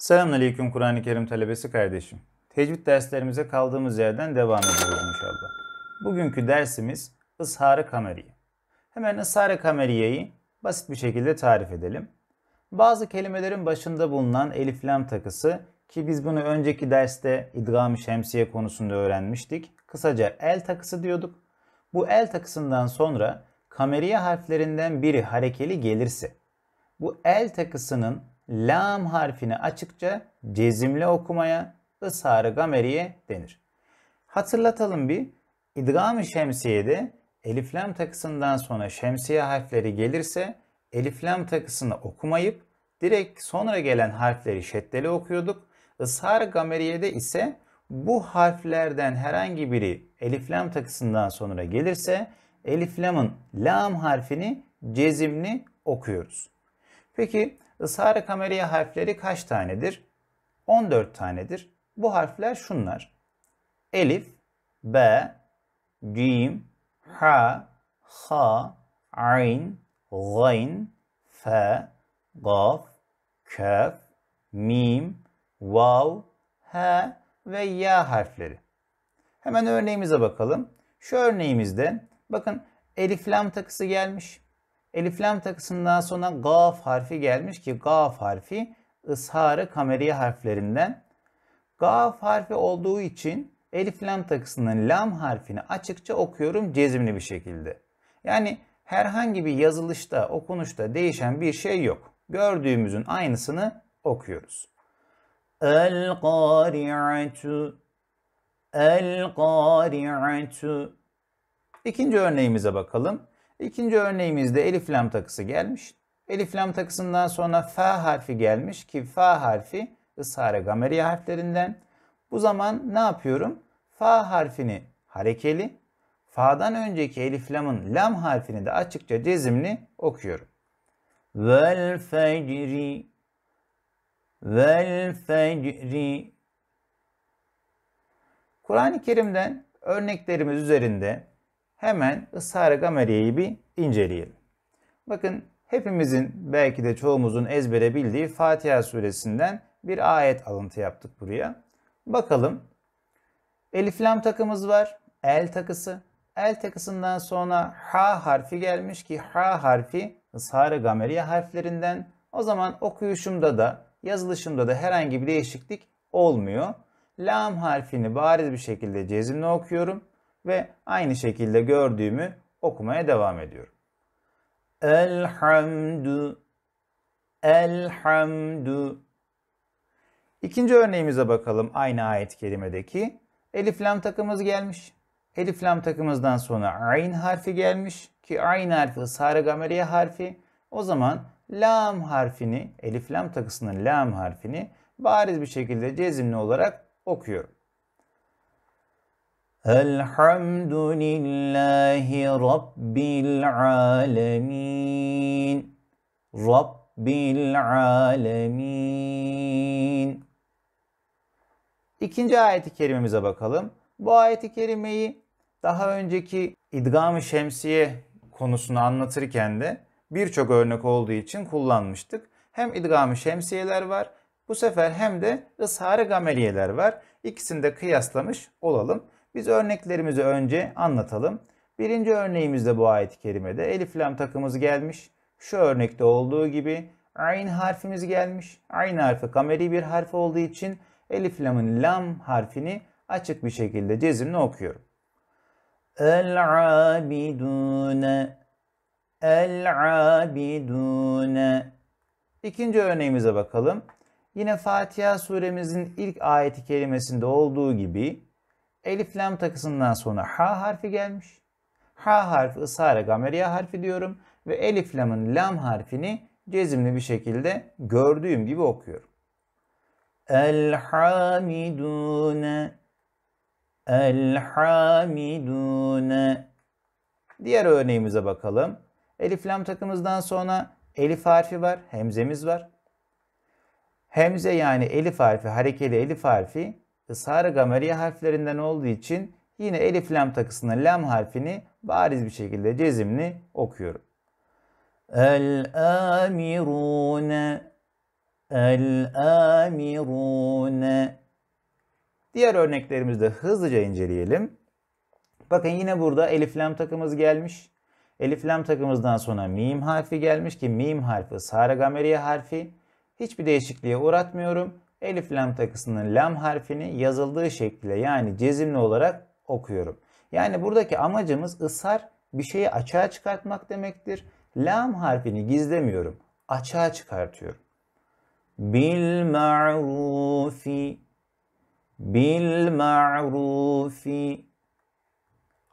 Selamünaleyküm Kur'an-ı Kerim talebesi kardeşim. Tecvid derslerimize kaldığımız yerden devam ediyoruz inşallah. Bugünkü dersimiz ısharı kameriye. Hemen ısharı kameriyeyi basit bir şekilde tarif edelim. Bazı kelimelerin başında bulunan elif lam takısı ki biz bunu önceki derste idgam-ı şemsiye konusunda öğrenmiştik. Kısaca el takısı diyorduk. Bu el takısından sonra kameriye harflerinden biri harekeli gelirse bu el takısının lam harfini açıkça cezimle okumaya ısarı gameriye denir. Hatırlatalım bir. idgam ı şemsiyede elif lam takısından sonra şemsiye harfleri gelirse elif lam takısını okumayıp direkt sonra gelen harfleri şeddeli okuyorduk. Ishar gameriyede ise bu harflerden herhangi biri elif lam takısından sonra gelirse elif lamın lam harfini cezimli okuyoruz. Peki Isar-ı harfleri kaç tanedir? 14 tanedir. Bu harfler şunlar. Elif, B, Cim, Ha, Ha, Ayn, Gayn, Fe, Gaf, Kef, Mim, Vav, He ve Ya harfleri. Hemen örneğimize bakalım. Şu örneğimizde bakın elif lam takısı gelmiş. Elif lam takısından sonra gaf harfi gelmiş ki gaf harfi ısharı kameriye harflerinden. Gaf harfi olduğu için elif lam takısının lam harfini açıkça okuyorum cezimli bir şekilde. Yani herhangi bir yazılışta, okunuşta değişen bir şey yok. Gördüğümüzün aynısını okuyoruz. El-Kari'atu El-Kari'atu İkinci örneğimize bakalım. İkinci örneğimizde elif lam takısı gelmiş. Elif lam takısından sonra fa harfi gelmiş ki fa harfi ısare gameriye harflerinden. Bu zaman ne yapıyorum? Fa harfini harekeli, fa'dan önceki elif lamın lam harfini de açıkça cezimli okuyorum. Vel fecri Vel fecri Kur'an-ı Kerim'den örneklerimiz üzerinde hemen ısrar-ı bir inceleyelim. Bakın hepimizin belki de çoğumuzun ezbere bildiği Fatiha suresinden bir ayet alıntı yaptık buraya. Bakalım. Elif lam takımız var. El takısı. El takısından sonra ha harfi gelmiş ki ha harfi ısrar-ı harflerinden. O zaman okuyuşumda da yazılışımda da herhangi bir değişiklik olmuyor. Lam harfini bariz bir şekilde cezimle okuyorum ve aynı şekilde gördüğümü okumaya devam ediyorum. Elhamdu Elhamdu İkinci örneğimize bakalım aynı ayet kelimedeki. Elif lam takımız gelmiş. Elif lam takımızdan sonra ayn harfi gelmiş ki ayn harfi ısrar gameriye harfi. O zaman lam harfini, elif lam takısının lam harfini bariz bir şekilde cezimli olarak okuyorum. Elhamdülillahi Rabbil alemin. Rabbil alemin. İkinci ayeti kerimemize bakalım. Bu ayeti kerimeyi daha önceki idgam-ı şemsiye konusunu anlatırken de birçok örnek olduğu için kullanmıştık. Hem idgam-ı şemsiyeler var. Bu sefer hem de ısharı gameliyeler var. İkisini de kıyaslamış olalım. Biz örneklerimizi önce anlatalım. Birinci örneğimizde bu ayet-i kerimede elif lam takımız gelmiş. Şu örnekte olduğu gibi ayn harfimiz gelmiş. Ayn harfi kameri bir harf olduğu için elif lamın lam harfini açık bir şekilde cezimle okuyorum. El-abidune El-abidune İkinci örneğimize bakalım. Yine Fatiha suremizin ilk ayeti kelimesinde olduğu gibi Elif lam takısından sonra ha harfi gelmiş. Ha harfi ısara gameriya harfi diyorum ve elif lamın lam harfini cezimli bir şekilde gördüğüm gibi okuyorum. Elhamidune Elhamidune Diğer örneğimize bakalım. Elif lam takımızdan sonra elif harfi var, hemzemiz var. Hemze yani elif harfi, harekeli elif harfi ısrar gameriye harflerinden olduğu için yine elif lam takısına lam harfini bariz bir şekilde cezimli okuyorum. El-amirune El-amirune Diğer örneklerimizde hızlıca inceleyelim. Bakın yine burada elif lam takımız gelmiş. Elif lam takımızdan sonra mim harfi gelmiş ki mim harfi ısrar gameriye harfi. Hiçbir değişikliğe uğratmıyorum. Elif lam takısının lam harfini yazıldığı şekilde yani cezimli olarak okuyorum. Yani buradaki amacımız ısar bir şeyi açığa çıkartmak demektir. Lam harfini gizlemiyorum. Açığa çıkartıyorum. Bil ma'rufi Bil ma'rufi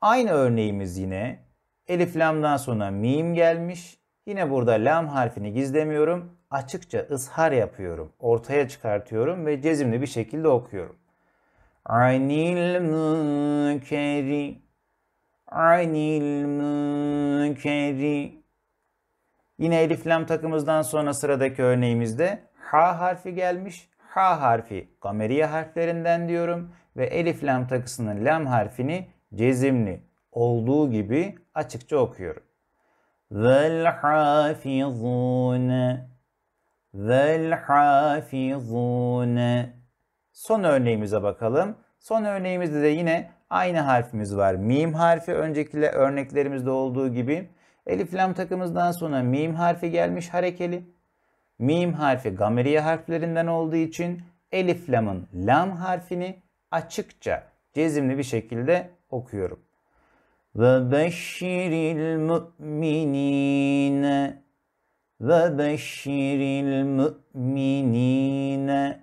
Aynı örneğimiz yine elif lamdan sonra mim gelmiş. Yine burada lam harfini gizlemiyorum. Açıkça ızhar yapıyorum. Ortaya çıkartıyorum ve cezimli bir şekilde okuyorum. Anil mükeri Anil mükeri Yine elif lam takımızdan sonra sıradaki örneğimizde ha harfi gelmiş. Ha harfi kameriye harflerinden diyorum ve elif lam takısının lam harfini cezimli olduğu gibi açıkça okuyorum. Velhafizun. Velhafizun. Son örneğimize bakalım. Son örneğimizde de yine aynı harfimiz var. Mim harfi öncekiyle örneklerimizde olduğu gibi. Elif lam takımızdan sonra mim harfi gelmiş harekeli. Mim harfi gameriye harflerinden olduğu için elif lamın lam harfini açıkça cezimli bir şekilde okuyorum. Ve وبشر المؤمنين وبشر المؤمنين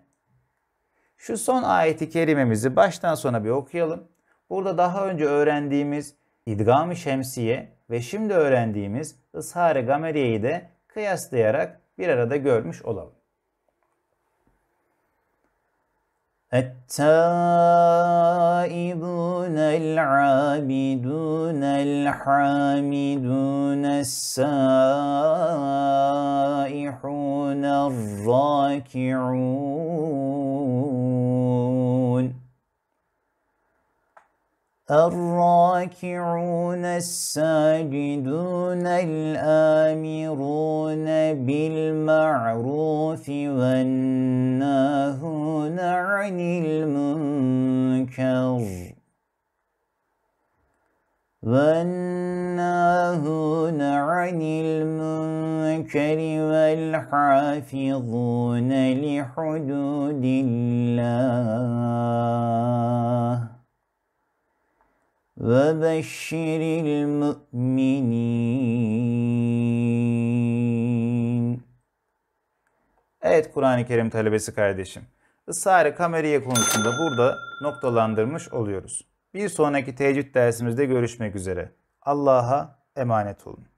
Şu son ayeti kerimemizi baştan sona bir okuyalım. Burada daha önce öğrendiğimiz İdgam-ı Şemsiye ve şimdi öğrendiğimiz Ishar-ı Gameriye'yi de kıyaslayarak bir arada görmüş olalım. التائبون العابدون الحامدون السائحون الراكعون الراكعون الساجدون الآمرون بالمعروف والناهون عن المنكر والناهون عن المنكر والحافظون لحدود الله Ve وبشر müminin Evet Kur'an-ı Kerim talebesi kardeşim. Isare kameriye konusunda burada noktalandırmış oluyoruz. Bir sonraki teheccüd dersimizde görüşmek üzere. Allah'a emanet olun.